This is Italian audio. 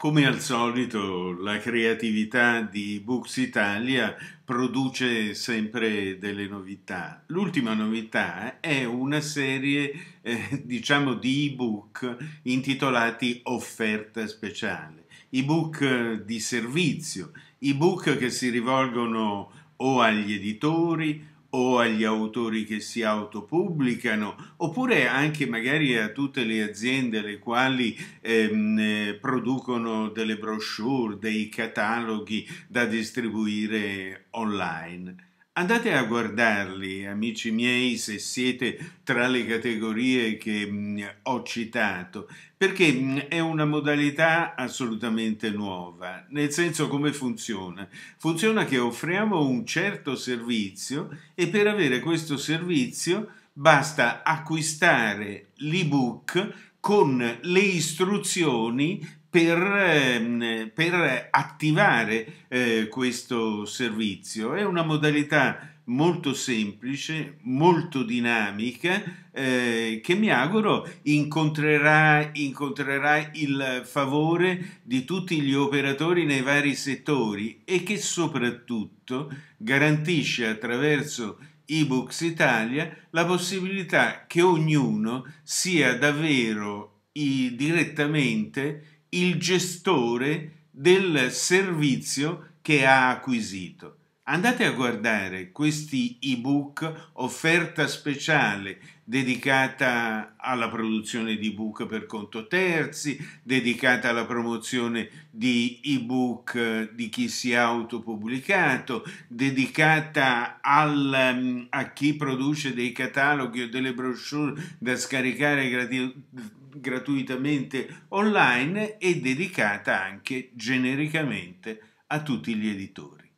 Come al solito la creatività di Books Italia produce sempre delle novità. L'ultima novità è una serie, eh, diciamo, di ebook intitolati Offerta Speciale, ebook di servizio, ebook che si rivolgono o agli editori o agli autori che si autopubblicano, oppure anche magari a tutte le aziende le quali ehm, producono delle brochure, dei cataloghi da distribuire online. Andate a guardarli, amici miei, se siete tra le categorie che mh, mm, ho citato, perché mh, mm, è una modalità assolutamente nuova. Nel senso come funziona? Funziona che offriamo un certo servizio e per avere questo servizio basta acquistare l'ebook con le istruzioni per, ehm, per attivare eh, questo servizio. È una modalità molto semplice, molto dinamica, eh, che mi auguro incontrerà, incontrerà, il favore di tutti gli operatori nei vari settori e che soprattutto garantisce attraverso eBooks Italia la possibilità che ognuno sia davvero i, direttamente il gestore del servizio che ha acquisito andate a guardare questi ebook offerta speciale dedicata alla produzione di ebook per conto terzi, dedicata alla promozione di ebook eh, di chi si è autopubblicato, dedicata al, mm, a chi produce dei cataloghi o delle brochure da scaricare gratuitamente gratuitamente online e dedicata anche genericamente a tutti gli editori.